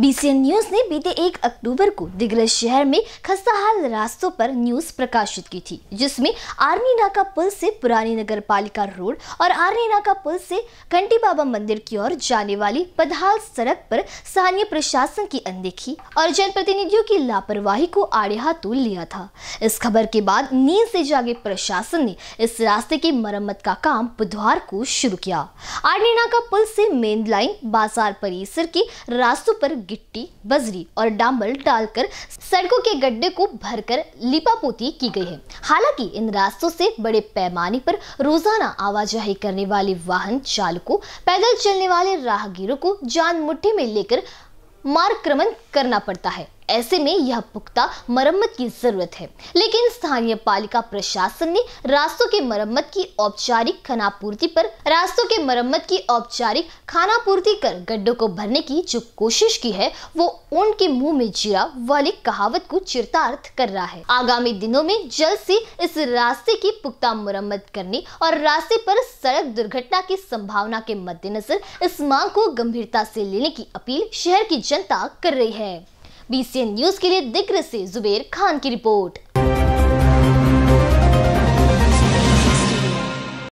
BCN news ने बीते 1 अक्टूबर को दिग्रज शहर में खस्ताहाल रास्तों पर न्यूज प्रकाशित की थी जिसमें आर्मी नाका पुल से पुरानी नगर पालिका रोड और आर्मी नाका पुल से घंटी बाबा मंदिर की ओर जाने वाली पदहाल सड़क पर स्थानीय प्रशासन की अनदेखी और जनप्रतिनिधियों की लापरवाही को आड़े हाथों लिया था इस खबर के बाद नींद से जागे प्रशासन ने इस रास्ते की मरम्मत का काम बुधवार को शुरू किया आर्मी नाका पुल से मेन लाइन बाजार परिसर के रास्तों पर गिट्टी बजरी और डांबल डालकर सड़कों के गड्ढे को भरकर लिपापोती की गई है हालांकि इन रास्तों से बड़े पैमाने पर रोजाना आवाजाही करने वाले वाहन चालकों पैदल चलने वाले राहगीरों को जान मुठ्ठी में लेकर मार्क्रमण करना पड़ता है ऐसे में यह पुख्ता मरम्मत की जरूरत है लेकिन स्थानीय पालिका प्रशासन ने रास्तों के मरम्मत की औपचारिक खानापूर्ति पर रास्तों के मरम्मत की औपचारिक खानापूर्ति कर गड्ढों को भरने की जो कोशिश की है वो ऊन के मुंह में जीरा वाली कहावत को चिरतार्थ कर रहा है आगामी दिनों में जल्द से इस रास्ते की पुख्ता मरम्मत करने और रास्ते पर सड़क दुर्घटना की संभावना के मद्देनजर इस मांग को गंभीरता से लेने की अपील शहर की जनता कर रही है बीसीएन न्यूज के लिए दिग्र से जुबेर खान की रिपोर्ट